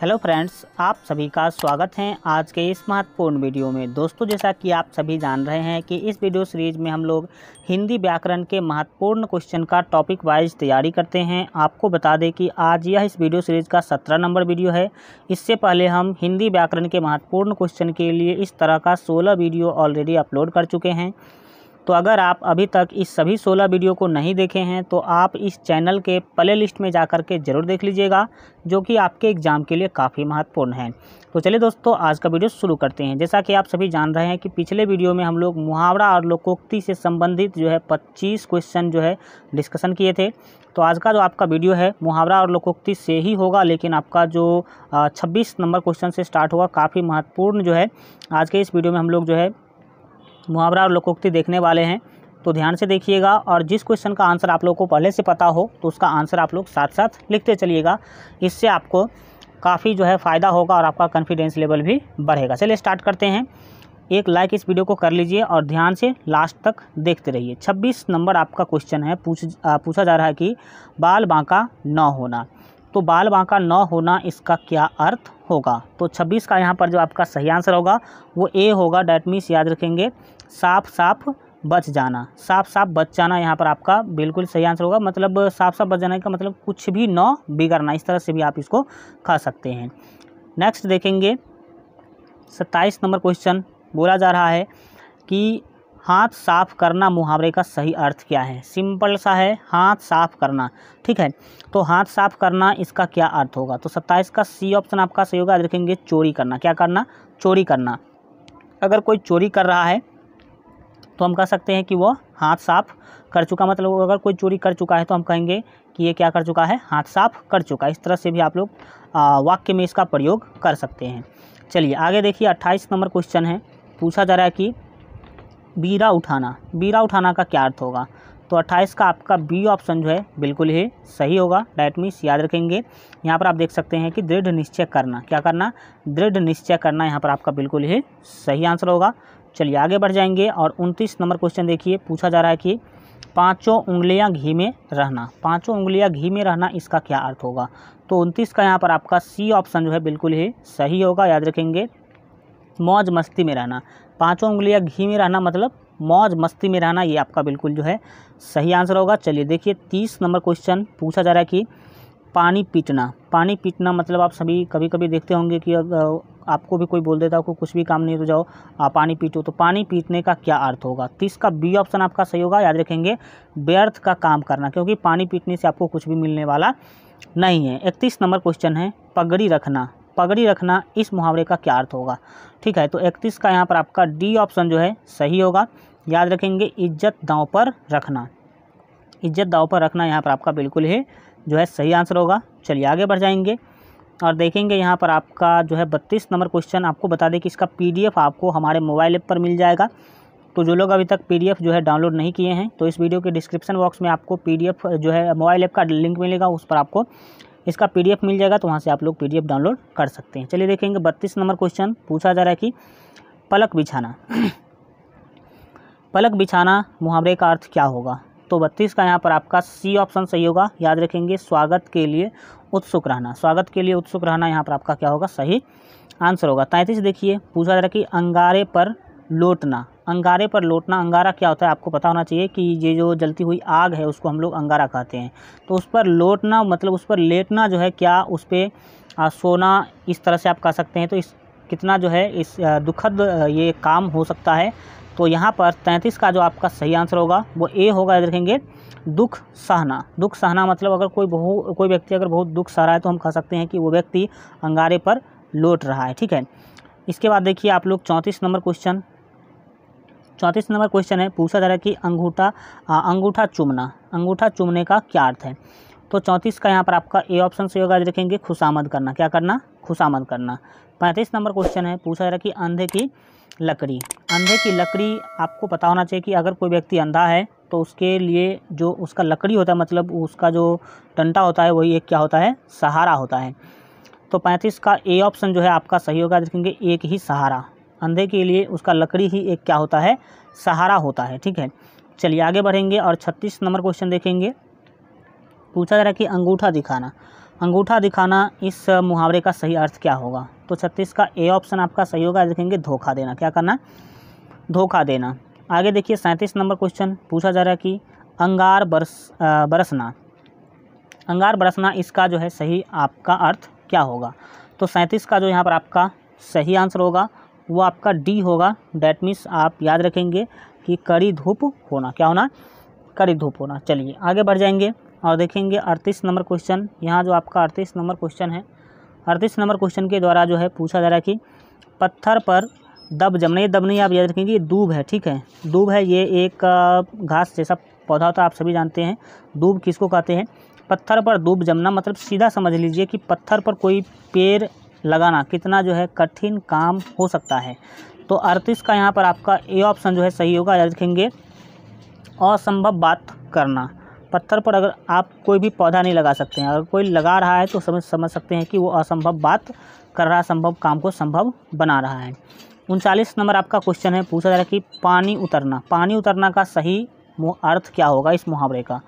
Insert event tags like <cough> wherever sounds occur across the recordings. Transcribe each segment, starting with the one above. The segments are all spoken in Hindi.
हेलो फ्रेंड्स आप सभी का स्वागत है आज के इस महत्वपूर्ण वीडियो में दोस्तों जैसा कि आप सभी जान रहे हैं कि इस वीडियो सीरीज में हम लोग हिंदी व्याकरण के महत्वपूर्ण क्वेश्चन का टॉपिक वाइज तैयारी करते हैं आपको बता दें कि आज यह इस वीडियो सीरीज का सत्रह नंबर वीडियो है इससे पहले हम हिंदी व्याकरण के महत्वपूर्ण क्वेश्चन के लिए इस तरह का सोलह वीडियो ऑलरेडी अपलोड कर चुके हैं तो अगर आप अभी तक इस सभी सोलह वीडियो को नहीं देखे हैं तो आप इस चैनल के प्ले लिस्ट में जा कर के ज़रूर देख लीजिएगा जो कि आपके एग्ज़ाम के लिए काफ़ी महत्वपूर्ण है तो चलिए दोस्तों आज का वीडियो शुरू करते हैं जैसा कि आप सभी जान रहे हैं कि पिछले वीडियो में हम लोग मुहावरा और लोकोक्ति से संबंधित जो है पच्चीस क्वेश्चन जो है डिस्कशन किए थे तो आज का जो आपका वीडियो है मुहावरा और लोकोक्ति से ही होगा लेकिन आपका जो छब्बीस नंबर क्वेश्चन से स्टार्ट होगा काफ़ी महत्वपूर्ण जो है आज के इस वीडियो में हम लोग जो है मुहावरा और लोकोक्ति देखने वाले हैं तो ध्यान से देखिएगा और जिस क्वेश्चन का आंसर आप लोग को पहले से पता हो तो उसका आंसर आप लोग साथ साथ लिखते चलिएगा इससे आपको काफ़ी जो है फ़ायदा होगा और आपका कॉन्फिडेंस लेवल भी बढ़ेगा चलिए स्टार्ट करते हैं एक लाइक इस वीडियो को कर लीजिए और ध्यान से लास्ट तक देखते रहिए 26 नंबर आपका क्वेश्चन है पूछ पूछा जा रहा है कि बाल बांका न होना तो बाल बांका न होना इसका क्या अर्थ होगा तो 26 का यहाँ पर जो आपका सही आंसर होगा वो ए होगा डैट मीन्स याद रखेंगे साफ साफ बच जाना साफ साफ बच जाना यहाँ पर आपका बिल्कुल सही आंसर होगा मतलब साफ साफ बच जाने का मतलब कुछ भी न बिगड़ना इस तरह से भी आप इसको खा सकते हैं नेक्स्ट देखेंगे सत्ताईस नंबर क्वेश्चन बोला जा रहा है कि हाथ साफ करना मुहावरे का सही अर्थ क्या है सिंपल सा है हाथ साफ करना ठीक है तो हाथ साफ करना इसका क्या अर्थ होगा तो सत्ताईस का सी ऑप्शन आपका सही होगा देखेंगे चोरी करना क्या करना चोरी करना अगर कोई चोरी कर रहा है तो हम कह सकते हैं कि वो हाथ साफ कर चुका मतलब अगर कोई चोरी कर चुका है तो हम कहेंगे कि ये क्या कर चुका है हाथ साफ कर चुका इस तरह से भी आप लोग वाक्य में इसका प्रयोग कर सकते हैं चलिए आगे देखिए अट्ठाईस नंबर क्वेश्चन है पूछा जा रहा है कि बीरा उठाना बीरा उठाना का क्या अर्थ होगा तो 28 का आपका बी ऑप्शन जो है बिल्कुल ही सही होगा डैट मीन्स याद रखेंगे यहाँ पर आप देख सकते हैं कि दृढ़ निश्चय करना क्या करना दृढ़ निश्चय करना यहाँ पर आपका बिल्कुल ही सही आंसर होगा चलिए आगे बढ़ जाएंगे और उनतीस नंबर क्वेश्चन देखिए पूछा जा रहा है कि पांचों उंगलियां घी में रहना पांचों उंगलियां घी में रहना इसका क्या अर्थ होगा तो उनतीस का यहाँ पर आपका सी ऑप्शन जो है बिल्कुल ही सही होगा याद रखेंगे मौज मस्ती में रहना पाँचों उंगलियाँ घी में रहना मतलब मौज मस्ती में रहना ये आपका बिल्कुल जो है सही आंसर होगा चलिए देखिए तीस नंबर क्वेश्चन पूछा जा रहा है कि पानी पीटना पानी पीटना मतलब आप सभी कभी कभी देखते होंगे कि आपको भी कोई बोल देता हो कुछ भी काम नहीं तो जाओ आप पानी पीटो तो पानी पीटने का क्या अर्थ होगा तो इसका बी ऑप्शन आपका सही होगा याद रखेंगे व्यर्थ का काम करना क्योंकि पानी पीटने से आपको कुछ भी मिलने वाला नहीं है इकतीस नंबर क्वेश्चन है पगड़ी रखना पगड़ी रखना इस मुहावरे का क्या अर्थ होगा ठीक है तो इकतीस का यहाँ पर आपका डी ऑप्शन जो है सही होगा याद रखेंगे इज्जत दाव पर रखना इज्जत दाव पर रखना यहाँ पर आपका बिल्कुल ही जो है सही आंसर होगा चलिए आगे बढ़ जाएंगे और देखेंगे यहाँ पर आपका जो है बत्तीस नंबर क्वेश्चन आपको बता दें कि इसका पी आपको हमारे मोबाइल ऐप पर मिल जाएगा तो जो लोग अभी तक पी जो है डाउनलोड नहीं किए हैं तो इस वीडियो के डिस्क्रिप्शन बॉक्स में आपको पी जो है मोबाइल ऐप का लिंक मिलेगा उस पर आपको इसका पी मिल जाएगा तो वहाँ से आप लोग पी डाउनलोड कर सकते हैं चलिए देखेंगे बत्तीस नंबर क्वेश्चन पूछा जा रहा है कि पलक बिछाना <clears throat> पलक बिछाना मुहावरे का अर्थ क्या होगा तो बत्तीस का यहाँ पर आपका सी ऑप्शन सही होगा याद रखेंगे स्वागत के लिए उत्सुक रहना स्वागत के लिए उत्सुक रहना यहाँ पर आपका क्या होगा सही आंसर होगा तैंतीस देखिए पूछा जा रहा कि अंगारे पर लौटना अंगारे पर लौटना अंगारा क्या होता है आपको पता होना चाहिए कि ये जो जलती हुई आग है उसको हम लोग अंगारा कहते हैं तो उस पर लौटना मतलब उस पर लेटना जो है क्या उस पर सोना इस तरह से आप कह सकते हैं तो इस कितना जो है इस दुखद ये काम हो सकता है तो यहाँ पर तैंतीस का जो आपका सही आंसर होगा वो ए होगा याद रखेंगे दुख सहना दुख सहना मतलब अगर कोई बहु कोई व्यक्ति अगर बहुत दुख सह रहा है तो हम कह सकते हैं कि वो व्यक्ति अंगारे पर लौट रहा है ठीक है इसके बाद देखिए आप लोग चौंतीस नंबर क्वेश्चन चौंतीस नंबर क्वेश्चन है पूछा जा रहा है कि अंगूठा अंगूठा चुमना अंगूठा चुमने का क्या अर्थ है तो चौंतीस का यहाँ पर आपका ए ऑप्शन सही होगा देखेंगे खुशामद करना क्या करना खुशामद करना पैंतीस नंबर क्वेश्चन है पूछा जा रहा है कि अंधे की लकड़ी अंधे की लकड़ी आपको पता होना चाहिए कि अगर कोई व्यक्ति अंधा है तो उसके लिए जो उसका लकड़ी होता है मतलब उसका जो डंडा होता है वही एक क्या होता है सहारा होता है तो पैंतीस का ए ऑप्शन जो है आपका सही होगा देखेंगे एक ही सहारा अंधे के लिए उसका लकड़ी ही एक क्या होता है सहारा होता है ठीक है चलिए आगे बढ़ेंगे और छत्तीस नंबर क्वेश्चन देखेंगे पूछा जा रहा है कि अंगूठा दिखाना अंगूठा दिखाना इस मुहावरे का सही अर्थ क्या होगा तो छत्तीस का ए ऑप्शन आपका सही होगा देखेंगे धोखा देना क्या करना धोखा देना आगे देखिए सैंतीस नंबर क्वेश्चन पूछा जा रहा है कि अंगार बरस आ, बरसना अंगार बरसना इसका जो है सही आपका अर्थ क्या होगा तो सैंतीस का जो यहाँ पर आपका सही आंसर होगा वो आपका डी होगा डैट मीन्स आप याद रखेंगे कि कड़ी धूप होना क्या होना कड़ी धूप होना चलिए आगे बढ़ जाएंगे और देखेंगे अड़तीस नंबर क्वेश्चन यहाँ जो आपका अड़तीस नंबर क्वेश्चन है अड़तीस नंबर क्वेश्चन के द्वारा जो है पूछा जा रहा है कि पत्थर पर दब जमना ये दब नहीं आप याद रखेंगे ये दूब है ठीक है दूब है ये एक घास जैसा पौधा होता तो है आप सभी जानते हैं दूब किसको कहते हैं पत्थर पर दूब जमना मतलब सीधा समझ लीजिए कि पत्थर पर कोई पेड़ लगाना कितना जो है कठिन काम हो सकता है तो अड़तीस का यहाँ पर आपका ए ऑप्शन जो है सही होगा याद रखेंगे असंभव बात करना पत्थर पर अगर आप कोई भी पौधा नहीं लगा सकते हैं अगर कोई लगा रहा है तो समझ समझ सकते हैं कि वो असंभव बात कर रहा संभव काम को संभव बना रहा है उनचालीस नंबर आपका क्वेश्चन है पूछा जा रहा है कि पानी उतरना पानी उतरना का सही अर्थ क्या होगा इस मुहावरे का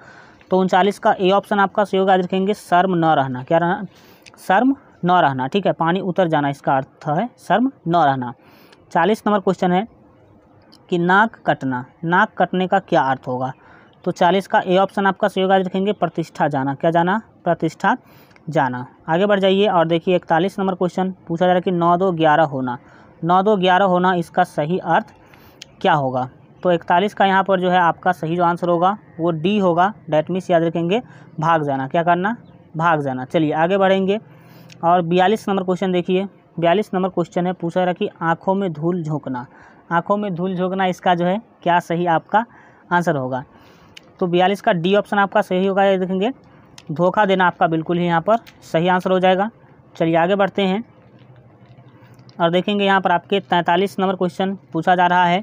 तो उनचालीस का ए ऑप्शन आपका सहयोग आदि याद रखेंगे शर्म न रहना क्या रहना शर्म न रहना ठीक है पानी उतर जाना इसका अर्थ है शर्म न रहना चालीस नंबर क्वेश्चन है कि नाक कटना नाक कटने का क्या अर्थ होगा तो चालीस का ए ऑप्शन आपका सही होगा लिखेंगे प्रतिष्ठा जाना क्या जाना प्रतिष्ठा जाना आगे बढ़ जाइए और देखिए इकतालीस नंबर क्वेश्चन पूछा जा रहा है कि नौ दो ग्यारह होना नौ दो ग्यारह होना इसका सही अर्थ क्या होगा तो इकतालीस का यहाँ पर जो है आपका सही जो आंसर होगा वो डी होगा डैट मीन्स याद रखेंगे भाग जाना क्या करना भाग जाना चलिए आगे बढ़ेंगे और बयालीस नंबर क्वेश्चन देखिए बयालीस नंबर क्वेश्चन है पूछा जा रहा कि आँखों में धूल झोंकना आँखों में धूल झोंकना इसका जो है क्या सही आपका आंसर होगा तो बयालीस का डी ऑप्शन आपका सही होगा ये देखेंगे धोखा देना आपका बिल्कुल ही यहाँ पर सही आंसर हो जाएगा चलिए आगे बढ़ते हैं और देखेंगे यहाँ पर आपके तैंतालीस नंबर क्वेश्चन पूछा जा रहा है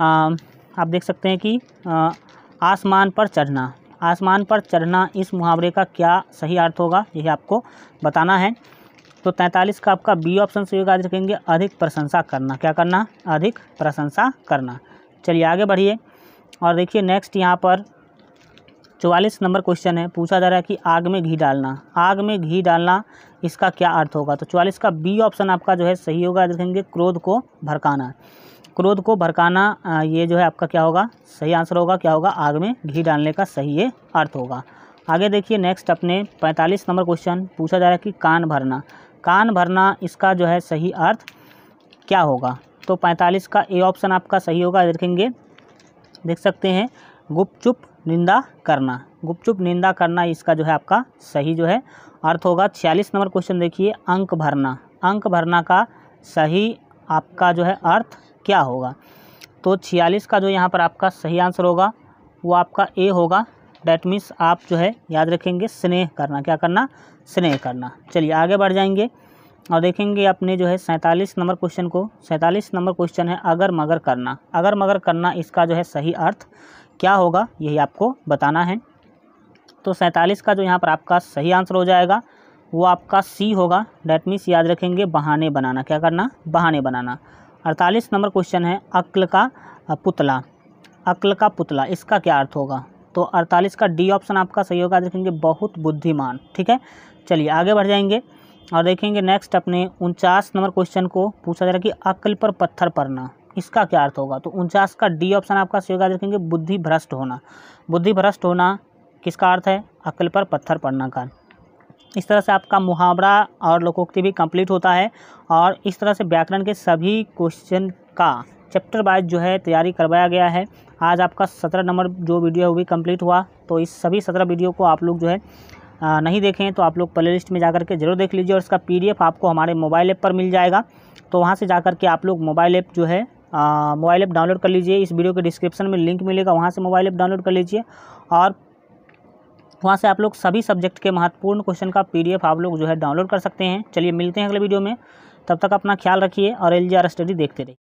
आ, आप देख सकते हैं कि आसमान पर चढ़ना आसमान पर चढ़ना इस मुहावरे का क्या सही अर्थ होगा यही आपको बताना है तो तैंतालीस का आपका बी ऑप्शन सही होगा देखेंगे अधिक प्रशंसा करना क्या करना अधिक प्रशंसा करना चलिए आगे बढ़िए और देखिए नेक्स्ट यहाँ पर चौवालीस नंबर क्वेश्चन है पूछा जा रहा है कि आग में घी डालना आग में घी डालना इसका क्या अर्थ होगा तो चौवालीस का बी ऑप्शन आपका जो है सही होगा देखेंगे क्रोध को भड़काना क्रोध को भड़काना ये जो है आपका क्या होगा सही आंसर होगा क्या होगा आग में घी डालने का सही ये अर्थ होगा आगे देखिए नेक्स्ट अपने पैंतालीस नंबर क्वेश्चन पूछा जा रहा है कि कान भरना कान भरना इसका जो है सही अर्थ क्या होगा तो पैंतालीस का ए ऑप्शन आपका सही होगा देखेंगे देख सकते हैं गुपचुप निंदा करना गुपचुप निंदा करना इसका जो है आपका सही जो है अर्थ होगा छियालीस नंबर क्वेश्चन देखिए अंक भरना अंक भरना का सही आपका जो है अर्थ क्या होगा तो छियालीस का जो यहाँ पर आपका सही आंसर होगा वो आपका ए होगा डैट मीन्स आप जो है याद रखेंगे स्नेह करना क्या करना स्नेह करना चलिए आगे बढ़ जाएंगे और देखेंगे अपने जो है सैंतालीस नंबर क्वेश्चन को सैंतालीस नंबर क्वेश्चन है अगर मगर करना अगर मगर करना इसका जो है सही अर्थ क्या होगा यही आपको बताना है तो सैंतालीस का जो यहाँ पर आपका सही आंसर हो जाएगा वो आपका सी होगा डैट मीन्स याद रखेंगे बहाने बनाना क्या करना बहाने बनाना अड़तालीस नंबर क्वेश्चन है अक्ल का पुतला अक्ल का पुतला इसका क्या अर्थ होगा तो अड़तालीस का डी ऑप्शन आपका सही होगा देखेंगे बहुत बुद्धिमान ठीक है चलिए आगे बढ़ जाएंगे और देखेंगे नेक्स्ट अपने उनचास नंबर क्वेश्चन को पूछा जा रहा है कि अक्ल पर पत्थर पड़ना इसका क्या अर्थ होगा तो उनचास का डी ऑप्शन आपका सही होगा देखेंगे बुद्धि भ्रष्ट होना बुद्धि भ्रष्ट होना किसका अर्थ है अक्ल पर पत्थर पड़ना का इस तरह से आपका मुहावरा और लोकोक्ति भी कंप्लीट होता है और इस तरह से व्याकरण के सभी क्वेश्चन का चैप्टर वाइज जो है तैयारी करवाया गया है आज आपका सत्रह नंबर जो वीडियो है वो भी कंप्लीट हुआ तो इस सभी सत्रह वीडियो को आप लोग जो है नहीं देखें तो आप लोग प्ले लिस्ट में जा के ज़रूर देख लीजिए और इसका पी आपको हमारे मोबाइल ऐप पर मिल जाएगा तो वहाँ से जा के आप लोग मोबाइल ऐप जो है मोबाइल ऐप डाउनलोड कर लीजिए इस वीडियो के डिस्क्रिप्शन में लिंक मिलेगा वहाँ से मोबाइल ऐप डाउनलोड कर लीजिए और वहाँ से आप लोग सभी सब्जेक्ट के महत्वपूर्ण क्वेश्चन का पीडीएफ आप लोग जो है डाउनलोड कर सकते हैं चलिए मिलते हैं अगले वीडियो में तब तक अपना ख्याल रखिए और एल स्टडी देखते रहिए